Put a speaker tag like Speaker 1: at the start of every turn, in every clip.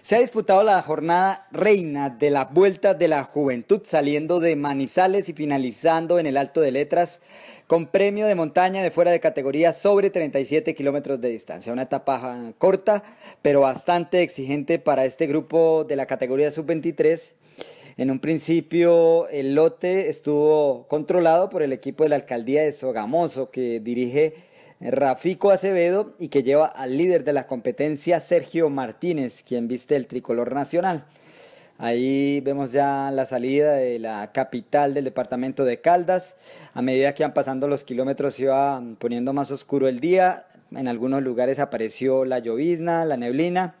Speaker 1: Se ha disputado la jornada reina de la Vuelta de la Juventud, saliendo de Manizales y finalizando en el Alto de Letras, con premio de montaña de fuera de categoría sobre 37 kilómetros de distancia. Una etapa corta, pero bastante exigente para este grupo de la categoría sub-23. En un principio el lote estuvo controlado por el equipo de la alcaldía de Sogamoso que dirige Rafico Acevedo y que lleva al líder de la competencia Sergio Martínez, quien viste el tricolor nacional. Ahí vemos ya la salida de la capital del departamento de Caldas. A medida que han pasando los kilómetros se iba poniendo más oscuro el día. En algunos lugares apareció la llovizna, la neblina.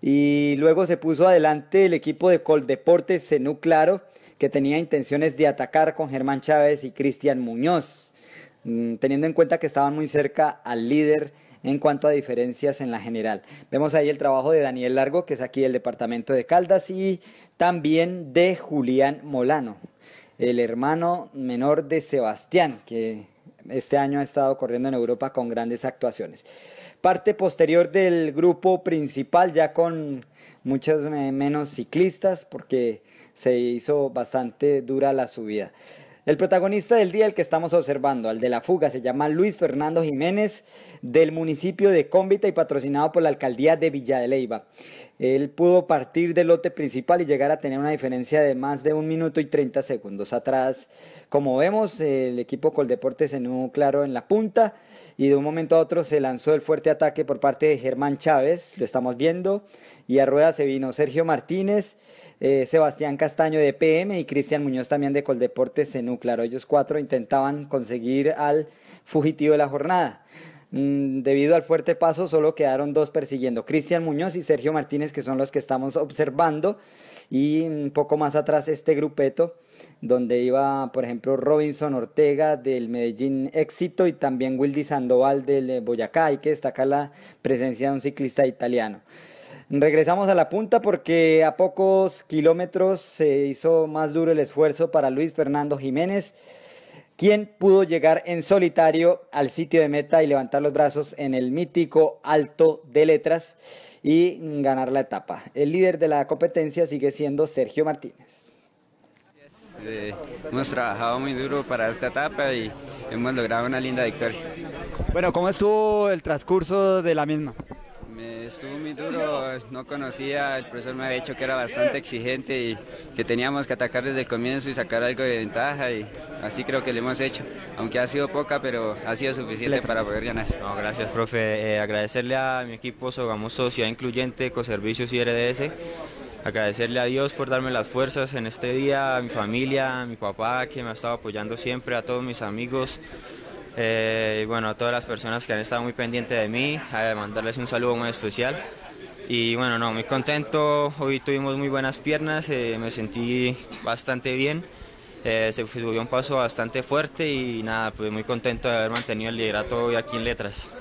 Speaker 1: Y luego se puso adelante el equipo de Coldeportes Zenú Claro, que tenía intenciones de atacar con Germán Chávez y Cristian Muñoz. Mm, teniendo en cuenta que estaban muy cerca al líder en cuanto a diferencias en la general. Vemos ahí el trabajo de Daniel Largo, que es aquí del departamento de Caldas, y también de Julián Molano, el hermano menor de Sebastián, que este año ha estado corriendo en Europa con grandes actuaciones. Parte posterior del grupo principal, ya con muchos menos ciclistas, porque se hizo bastante dura la subida. El protagonista del día, el que estamos observando, al de la fuga, se llama Luis Fernando Jiménez, del municipio de Cómbita y patrocinado por la alcaldía de Villa de Leiva. Él pudo partir del lote principal y llegar a tener una diferencia de más de un minuto y treinta segundos atrás. Como vemos, el equipo Coldeportes se un claro en la punta y de un momento a otro se lanzó el fuerte ataque por parte de Germán Chávez, lo estamos viendo, y a rueda se vino Sergio Martínez, eh, Sebastián Castaño de PM y Cristian Muñoz también de Coldeportes en Claro, ellos cuatro intentaban conseguir al fugitivo de la jornada. Mm, debido al fuerte paso, solo quedaron dos persiguiendo, Cristian Muñoz y Sergio Martínez, que son los que estamos observando. Y un mm, poco más atrás este grupeto, donde iba, por ejemplo, Robinson Ortega del Medellín Éxito y también Wildy Sandoval del eh, Boyacá. Hay que destacar la presencia de un ciclista italiano. Regresamos a la punta porque a pocos kilómetros se hizo más duro el esfuerzo para Luis Fernando Jiménez, quien pudo llegar en solitario al sitio de meta y levantar los brazos en el mítico alto de letras y ganar la etapa. El líder de la competencia sigue siendo Sergio Martínez.
Speaker 2: hemos trabajado muy duro para esta etapa y hemos logrado una linda victoria.
Speaker 1: Bueno, ¿cómo estuvo el transcurso de la misma?
Speaker 2: estuvo muy duro, no conocía, el profesor me había dicho que era bastante exigente y que teníamos que atacar desde el comienzo y sacar algo de ventaja y así creo que lo hemos hecho, aunque ha sido poca, pero ha sido suficiente para poder ganar.
Speaker 3: gracias, profe. Eh, agradecerle a mi equipo Sogamoso Ciudad Incluyente, Coservicios y RDS. Agradecerle a Dios por darme las fuerzas en este día, a mi familia, a mi papá que me ha estado apoyando siempre, a todos mis amigos, eh, y bueno, a todas las personas que han estado muy pendientes de mí, a mandarles un saludo muy especial. Y bueno, no, muy contento, hoy tuvimos muy buenas piernas, eh, me sentí bastante bien, eh, se subió un paso
Speaker 1: bastante fuerte y nada, pues muy contento de haber mantenido el liderato hoy aquí en Letras.